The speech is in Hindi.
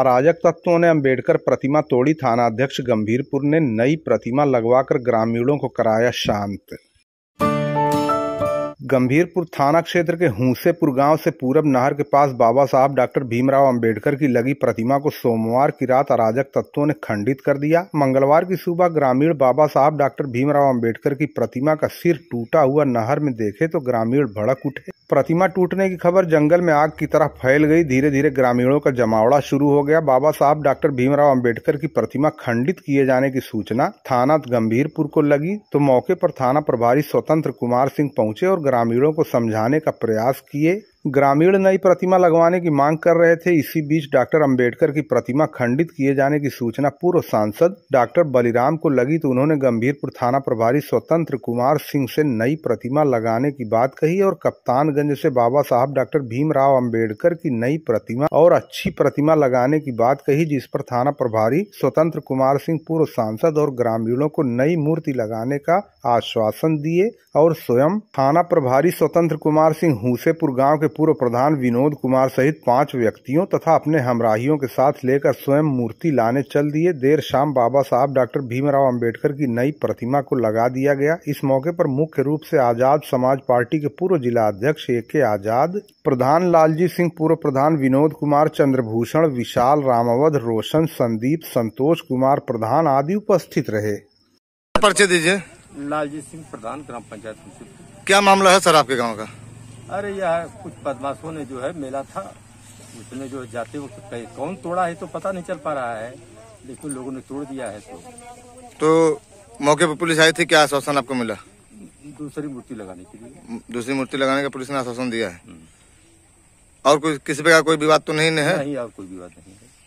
अराजक तत्वों ने अंबेडकर प्रतिमा तोड़ी थाना अध्यक्ष गंभीरपुर ने नई प्रतिमा लगवाकर ग्रामीणों को कराया शांत गंभीरपुर थाना क्षेत्र के हूसेपुर गांव से पूरब नहर के पास बाबा साहब डॉक्टर भीमराव अंबेडकर की लगी प्रतिमा को सोमवार की रात अराजक तत्वों ने खंडित कर दिया मंगलवार की सुबह ग्रामीण बाबा साहब डॉक्टर भीमराव अंबेडकर की प्रतिमा का सिर टूटा हुआ नहर में देखे तो ग्रामीण भड़क उठे प्रतिमा टूटने की खबर जंगल में आग की तरह फैल गई धीरे धीरे ग्रामीणों का जमावड़ा शुरू हो गया बाबा साहब डॉक्टर भीमराव अंबेडकर की प्रतिमा खंडित किए जाने की सूचना थाना गंभीरपुर को लगी तो मौके पर थाना प्रभारी स्वतंत्र कुमार सिंह पहुंचे और ग्रामीणों को समझाने का प्रयास किए ग्रामीण नई प्रतिमा लगवाने की मांग कर रहे थे इसी बीच डॉक्टर अंबेडकर की प्रतिमा खंडित किए जाने की सूचना पूर्व सांसद डॉक्टर बलिराम को लगी तो उन्होंने गंभीरपुर थाना प्रभारी स्वतंत्र कुमार सिंह से नई प्रतिमा लगाने की बात कही और कप्तानगंज से बाबा साहब डॉक्टर भीमराव अम्बेडकर की नई प्रतिमा और अच्छी प्रतिमा लगाने की बात कही जिस पर थाना प्रभारी स्वतंत्र कुमार सिंह पूर्व सांसद और ग्रामीणों को नई मूर्ति लगाने का आश्वासन दिए और स्वयं थाना प्रभारी स्वतंत्र कुमार सिंह हुसेपुर गाँव के पूर्व प्रधान विनोद कुमार सहित पांच व्यक्तियों तथा अपने हमराहियों के साथ लेकर स्वयं मूर्ति लाने चल दिए देर शाम बाबा साहब डॉक्टर भीमराव अंबेडकर की नई प्रतिमा को लगा दिया गया इस मौके पर मुख्य रूप से आजाद समाज पार्टी के पूर्व जिला अध्यक्ष ए के आजाद प्रधान लालजी सिंह पूर्व प्रधान विनोद कुमार चंद्रभूषण विशाल रामावध रोशन संदीप संतोष कुमार प्रधान आदि उपस्थित रहे दीजिए लालजी सिंह प्रधान ग्राम पंचायत क्या मामला है सर आपके गाँव का अरे यार कुछ बदमाशों ने जो है मेला था उसने जो जाते वक्त कौन तोड़ा है तो पता नहीं चल पा रहा है लेकिन लोगों ने तोड़ दिया है तो तो मौके पर पुलिस आई थी क्या आश्वासन आपको मिला दूसरी मूर्ति लगाने के लिए दूसरी मूर्ति लगाने का पुलिस ने आश्वासन दिया है हम्म। और कोई किसी प्रकार कोई विवाद तो नहीं है नहीं और कोई विवाद नहीं है